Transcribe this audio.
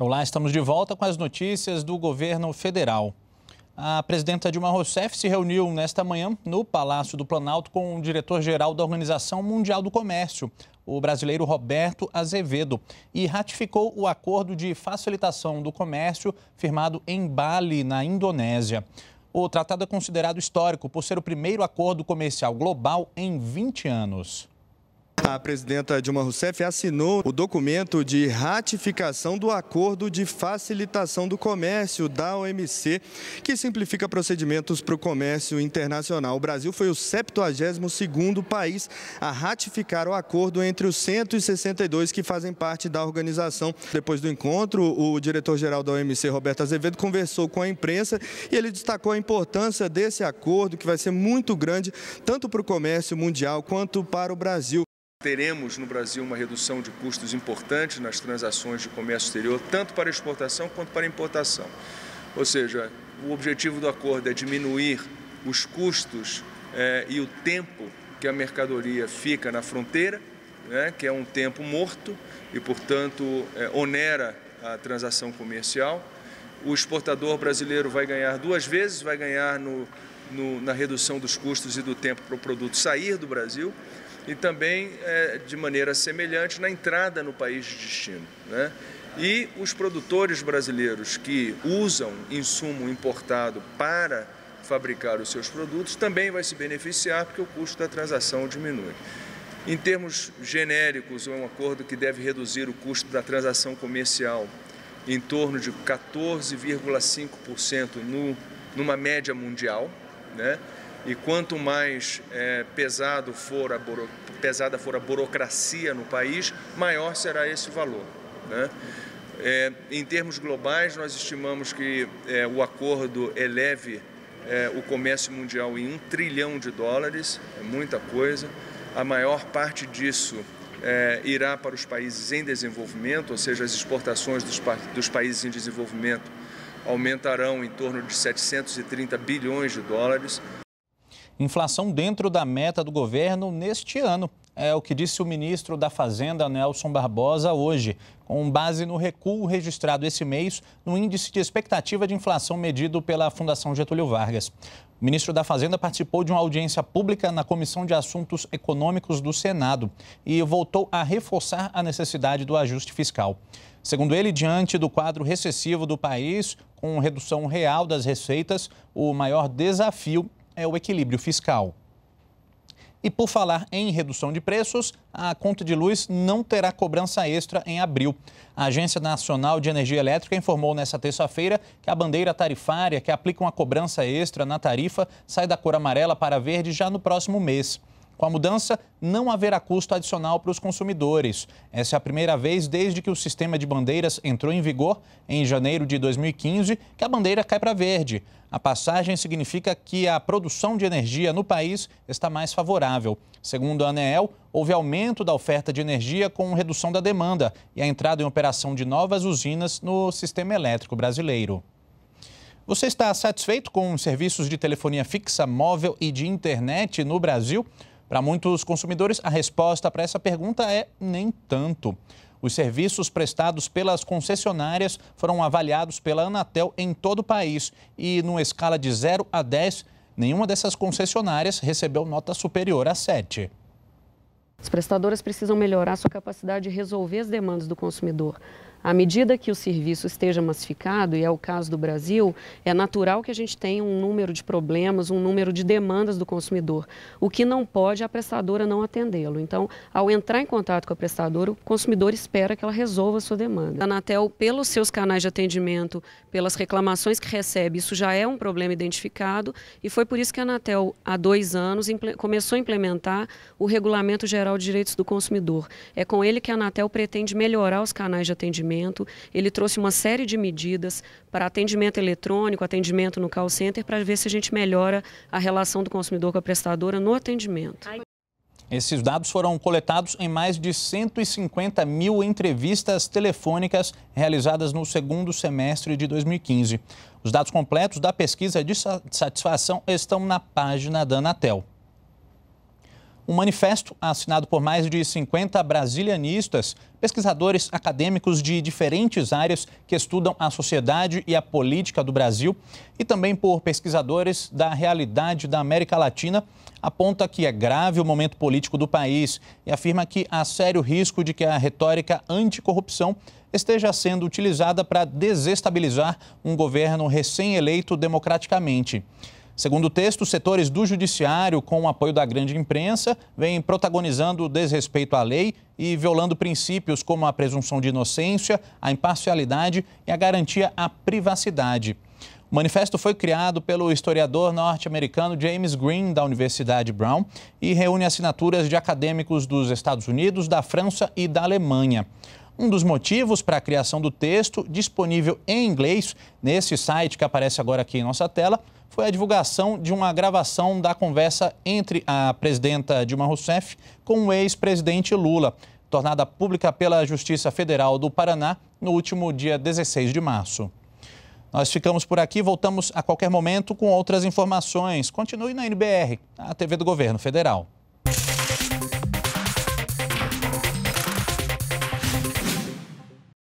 Olá, estamos de volta com as notícias do governo federal. A presidenta Dilma Rousseff se reuniu nesta manhã no Palácio do Planalto com o diretor-geral da Organização Mundial do Comércio, o brasileiro Roberto Azevedo, e ratificou o acordo de facilitação do comércio firmado em Bali, na Indonésia. O tratado é considerado histórico por ser o primeiro acordo comercial global em 20 anos. A presidenta Dilma Rousseff assinou o documento de ratificação do acordo de facilitação do comércio da OMC, que simplifica procedimentos para o comércio internacional. O Brasil foi o 72º país a ratificar o acordo entre os 162 que fazem parte da organização. Depois do encontro, o diretor-geral da OMC, Roberto Azevedo, conversou com a imprensa e ele destacou a importância desse acordo, que vai ser muito grande tanto para o comércio mundial quanto para o Brasil. Teremos no Brasil uma redução de custos importante nas transações de comércio exterior, tanto para exportação quanto para importação. Ou seja, o objetivo do acordo é diminuir os custos eh, e o tempo que a mercadoria fica na fronteira, né, que é um tempo morto e, portanto, eh, onera a transação comercial. O exportador brasileiro vai ganhar duas vezes, vai ganhar no, no, na redução dos custos e do tempo para o produto sair do Brasil e também é, de maneira semelhante na entrada no país de destino. Né? E os produtores brasileiros que usam insumo importado para fabricar os seus produtos também vai se beneficiar porque o custo da transação diminui. Em termos genéricos, é um acordo que deve reduzir o custo da transação comercial em torno de 14,5% numa média mundial, né? E quanto mais é, pesado for a buro, pesada for a burocracia no país, maior será esse valor. Né? É, em termos globais, nós estimamos que é, o acordo eleve é, o comércio mundial em um trilhão de dólares, é muita coisa. A maior parte disso é, irá para os países em desenvolvimento, ou seja, as exportações dos, pa dos, países em desenvolvimento aumentarão em torno de 730 bilhões de dólares. Inflação dentro da meta do governo neste ano. É o que disse o ministro da Fazenda, Nelson Barbosa, hoje, com base no recuo registrado esse mês no índice de expectativa de inflação medido pela Fundação Getúlio Vargas. O ministro da Fazenda participou de uma audiência pública na Comissão de Assuntos Econômicos do Senado e voltou a reforçar a necessidade do ajuste fiscal. Segundo ele, diante do quadro recessivo do país, com redução real das receitas, o maior desafio é o equilíbrio fiscal. E por falar em redução de preços, a conta de luz não terá cobrança extra em abril. A Agência Nacional de Energia Elétrica informou nesta terça-feira que a bandeira tarifária que aplica uma cobrança extra na tarifa sai da cor amarela para verde já no próximo mês. Com a mudança, não haverá custo adicional para os consumidores. Essa é a primeira vez desde que o sistema de bandeiras entrou em vigor em janeiro de 2015 que a bandeira cai para verde. A passagem significa que a produção de energia no país está mais favorável. Segundo a ANEEL, houve aumento da oferta de energia com redução da demanda e a entrada em operação de novas usinas no sistema elétrico brasileiro. Você está satisfeito com os serviços de telefonia fixa, móvel e de internet no Brasil? Para muitos consumidores, a resposta para essa pergunta é nem tanto. Os serviços prestados pelas concessionárias foram avaliados pela Anatel em todo o país e, numa escala de 0 a 10, nenhuma dessas concessionárias recebeu nota superior a 7. As prestadoras precisam melhorar sua capacidade de resolver as demandas do consumidor. À medida que o serviço esteja massificado, e é o caso do Brasil, é natural que a gente tenha um número de problemas, um número de demandas do consumidor. O que não pode é a prestadora não atendê-lo. Então, ao entrar em contato com a prestadora, o consumidor espera que ela resolva a sua demanda. A Anatel, pelos seus canais de atendimento, pelas reclamações que recebe, isso já é um problema identificado e foi por isso que a Anatel, há dois anos, começou a implementar o Regulamento Geral de Direitos do Consumidor. É com ele que a Anatel pretende melhorar os canais de atendimento atendimento. Ele trouxe uma série de medidas para atendimento eletrônico, atendimento no call center, para ver se a gente melhora a relação do consumidor com a prestadora no atendimento. Esses dados foram coletados em mais de 150 mil entrevistas telefônicas realizadas no segundo semestre de 2015. Os dados completos da pesquisa de satisfação estão na página da Anatel. Um manifesto assinado por mais de 50 brasilianistas, pesquisadores acadêmicos de diferentes áreas que estudam a sociedade e a política do Brasil, e também por pesquisadores da realidade da América Latina, aponta que é grave o momento político do país e afirma que há sério risco de que a retórica anticorrupção esteja sendo utilizada para desestabilizar um governo recém-eleito democraticamente. Segundo o texto, setores do judiciário, com o apoio da grande imprensa, vêm protagonizando o desrespeito à lei e violando princípios como a presunção de inocência, a imparcialidade e a garantia à privacidade. O manifesto foi criado pelo historiador norte-americano James Green, da Universidade Brown, e reúne assinaturas de acadêmicos dos Estados Unidos, da França e da Alemanha. Um dos motivos para a criação do texto, disponível em inglês nesse site que aparece agora aqui em nossa tela, foi a divulgação de uma gravação da conversa entre a presidenta Dilma Rousseff com o ex-presidente Lula, tornada pública pela Justiça Federal do Paraná no último dia 16 de março. Nós ficamos por aqui, voltamos a qualquer momento com outras informações. Continue na NBR, a TV do Governo Federal.